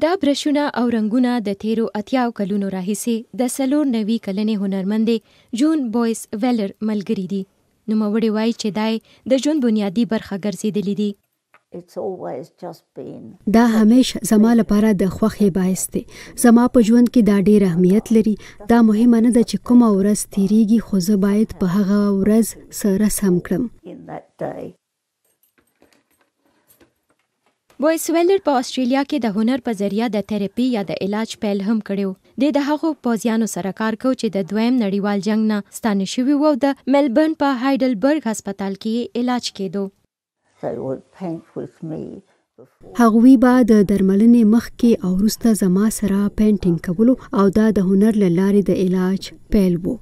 دا برشونه او رنګونه د تیرو اتیاو کلونو راهیسې د سلور نوي کلنې هنرمندې جون بویس ویلر ملګری دي نوموړی وایي چې دای د ژوند بنیادی برخه ګرځېدلې دي دا همیش زما لپاره د خوخې باعث دی زما په ژوند کې دا ډېر اهمیت لري دا مهمه نه ده چې کومه ورځ تیریږي خو زه باید په هغه ورځ سره سم کړم وایسویلر په استرالیا کې د هنر په ذریعہ د تراپی یا د علاج پیل هم کړو د د هغو پوزیانو سره کار کو چې د دویم نړیوال جنگ نه ستانه شوی وو د ملبورن په هایډلبرګ هسپتال کې علاج کېدو هغوی به د درملنې مخکې او وروسته زما سره پینټینګ کولو او دا د هنر له لارې د علاج پیل وو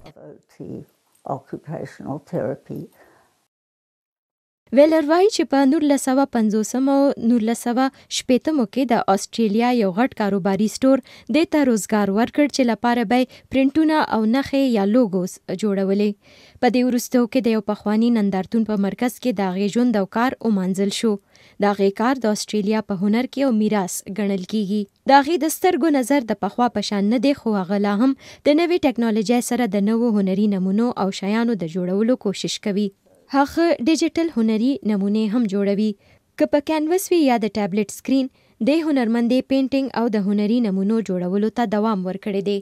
occupational therapy ویلر وایي چې په 1950 او 1960 مو کې د استرالیا یو غټ کاروباري سٹور د ته روزګار ورکړ چې لپاره به پرنټونه او نخې یا لوګوز جوړولې په دې ورستو کې د یو پخوانی نندارتون په مرکز کې د غیژون د کار او منزل شو دا غي کار د استرالیا په هنر کې او میراث ګڼل کیږي دا غي د سترګو نظر د پخوا پشان نه دی خو هغه لا هم د نوې ټکنالوژي سره د نوو هنري نمونو او شیانو د جوړولو کوشش کوي هغه ډیجیټل هنري نمونه هم جوړوي که په کینوس وي یا د ټابلیټ سکرین د هنرمندې پینټینګ او د هنري نمونو جوړولو ته دوام ورکړی دی